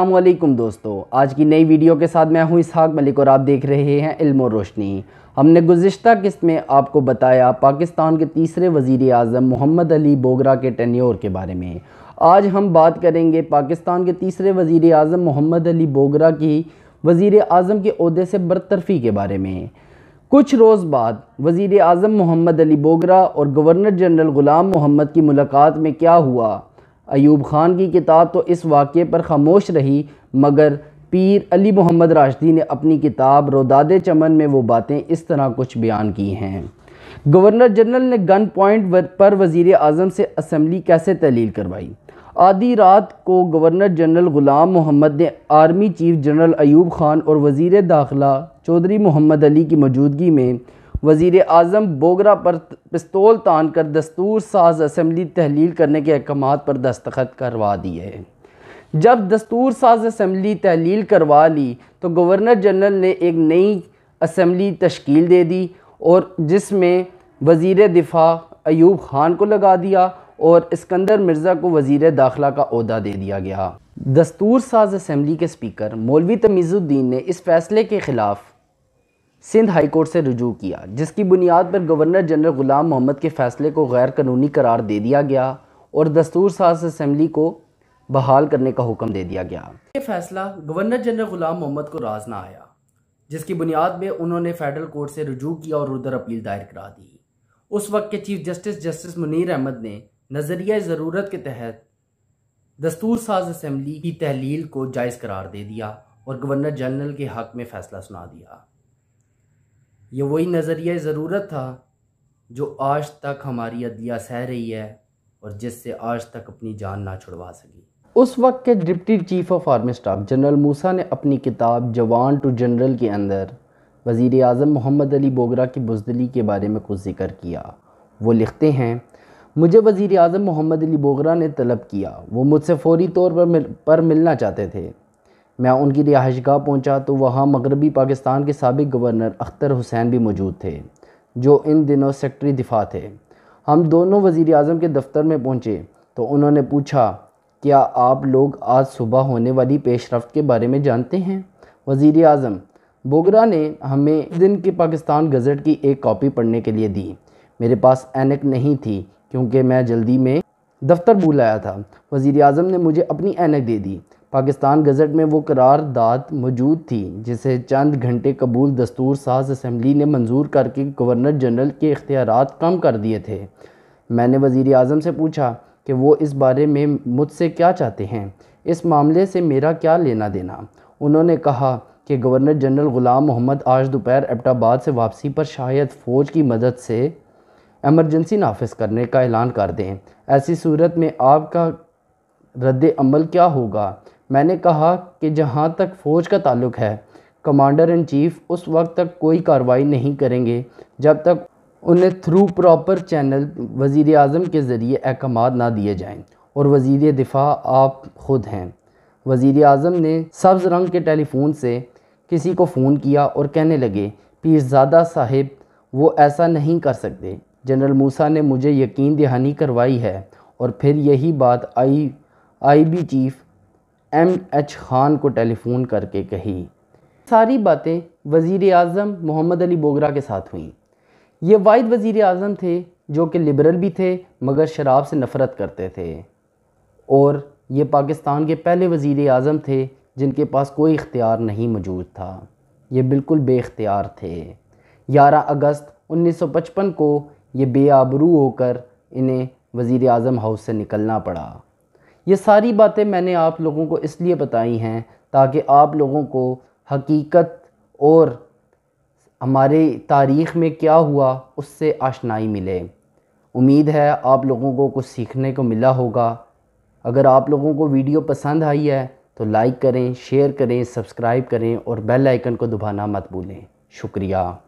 अल्लाम दोस्तों आज की नई वीडियो के साथ मैं हूं इसहाक मलिक और आप देख रहे हैं इल्म रोशनी हमने गुज्त किस्त में आपको बताया पाकिस्तान के तीसरे वजीर अजम मोहम्मद अली बोगरा के टेन्योर के बारे में आज हम बात करेंगे पाकिस्तान के तीसरे वजीर अजम मोहम्मद अली बोगरा की वज़ी अजम के अहदे से बरतरफ़ी के बारे में कुछ रोज़ बाद वज़ी अजम मोहम्मद अली बोगरा और गवर्नर जनरल ग़ुलाम मोहम्मद की मुलाकात में क्या हुआ अयूब खान की किताब तो इस वाक़े पर खामोश रही मगर पीर अली मोहम्मद राशदी ने अपनी किताब रोदाद चमन में वो बातें इस तरह कुछ बयान की हैं गवर्नर जनरल ने गन पॉइंट पर वज़ी अजम से असम्बली कैसे तहलील करवाई आधी रात को गवर्नर जनरल ग़ुलाम मोहम्मद ने army chief general Ayub Khan और वज़ी दाखिला चौधरी मोहम्मद अली की मौजूदगी में वजीर अजम बोगरा पर पिस्तौल तान कर दस्तूर साज असम्बली तहलील करने के अहकाम पर दस्तखत करवा दिए जब दस्तूर साज असम्बली तहलील करवा ली तो गवर्नर जनरल ने एक नई असम्बली तश्कील दे दी और जिसमें वजीर दिफ़ा ऐब ख़ान को लगा दिया और इस्कंदर मिर्ज़ा को वज़ी दाखिला का अहदा दे दिया गया दस्तूर साज असम्बली के स्पीकर मौलवी तमीज़ुद्दीन ने इस फ़ैसले के ख़िलाफ़ सिंध हाई कोर्ट से रजू किया जिसकी बुनियाद पर गवर्नर जनरल गुलाम मोहम्मद के फैसले को गैर कानूनी करार दे दिया गया और दस्तूर साज असम्बली को बहाल करने का हुक्म दे दिया गया ये फैसला गवर्नर जनरल गुलाम मोहम्मद को राज ना आया जिसकी बुनियाद में उन्होंने फेडरल कोर्ट से रजू किया और उधर अपील दायर करा दी उस वक्त के chief justice justice Munir Ahmad ने नजरिया ज़रूरत के तहत दस्तूर साज असम्बली की तहलील को जायज़ करार दे दिया और गवर्नर जनरल के हक में फैसला सुना दिया ये वही नज़रिया ज़रूरत था जो आज तक हमारी अदलिया सह रही है और जिससे आज तक अपनी जान ना छुड़वा सकी उस वक्त के deputy chief of army staff general Musa ने अपनी किताब जवान टू जनरल के अंदर वज़ी अजम मोहम्मद अली बोगरा की बुजदली के बारे में कुछ जिक्र किया वो लिखते हैं मुझे वज़ी अजम मोहम्मद अली बोगरा ने तलब किया वो मुझसे फौरी तौर पर मिल पर मिलना चाहते थे मैं उनकी रिहाइश गाह पहुँचा तो वहाँ मगरबी पाकिस्तान के सबक गवर्नर अख्तर हुसैन भी मौजूद थे जो इन दिनों सेक्रटरी दिफा थे हम दोनों वज़ी अजम के दफ्तर में पहुँचे तो उन्होंने पूछा क्या आप लोग आज सुबह होने वाली पेशरफ के बारे में जानते हैं वज़ी अजम बोगरा ने हमें दिन की पाकिस्तान गज़ट की एक कापी पढ़ने के लिए दी मेरे पास एनक नहीं थी क्योंकि मैं जल्दी में दफ्तर भूल आया था वज़ी अजम ने मुझे अपनी एनक दे दी पाकिस्तान गज़ट में वो करारदाद मौजूद थी जिसे चंद घंटे कबूल दस्तूर साज असम्बली ने मंजूर करके गवर्नर जनरल के इख्तियार कम कर दिए थे मैंने वज़ी अजम से पूछा कि वो इस बारे में मुझसे क्या चाहते हैं इस मामले से मेरा क्या लेना देना उन्होंने कहा कि गवर्नर जनरल ग़ुलाम मोहम्मद आज दोपहर एबटाबाद से वापसी पर शायद फ़ौज की मदद से एमरजेंसी नाफज करने का ऐलान कर दें ऐसी सूरत में आपका रद्द अमल क्या होगा मैंने कहा कि जहाँ तक फ़ौज का ताल्लुक है कमांडर इन चीफ़ उस वक्त तक कोई कार्रवाई नहीं करेंगे जब तक उन्हें थ्रू प्रॉपर चैनल वज़ी अजम के ज़रिए अहकाम ना दिए जाएँ और वज़ी दिफ़ा आप ख़ुद हैं वज़ी अजम ने सब्ज़ रंग के टेलीफोन से किसी को फ़ोन किया और कहने लगे पीरजादा साहिब वो ऐसा नहीं कर सकते जनरल मूसा ने मुझे यकीन दहानी करवाई है और फिर यही बात I I B chief M H Khan को टेलीफ़ोन करके कही सारी बातें वज़ी अजम मोहम्मद अली बोगरा के साथ हुई ये वाद वज़ी अजम थे जो कि लिबरल भी थे मगर शराब से नफ़रत करते थे और ये पाकिस्तान के पहले वज़ी अजम थे जिनके पास कोई इख्तियार नहीं मौजूद था ये बिल्कुल बेख्तियार थे ग्यारह अगस्त 1955 को ये बेआबरू होकर इन्हें वज़ी अजम हाउस से निकलना पड़ा ये सारी बातें मैंने आप लोगों को इसलिए बताई हैं ताकि आप लोगों को हकीकत और हमारे तारीख़ में क्या हुआ उससे आशनाई मिले उम्मीद है आप लोगों को कुछ सीखने को मिला होगा अगर आप लोगों को वीडियो पसंद आई है तो लाइक करें शेयर करें सब्सक्राइब करें और बेल आइकन को दबाना मत भूलें शुक्रिया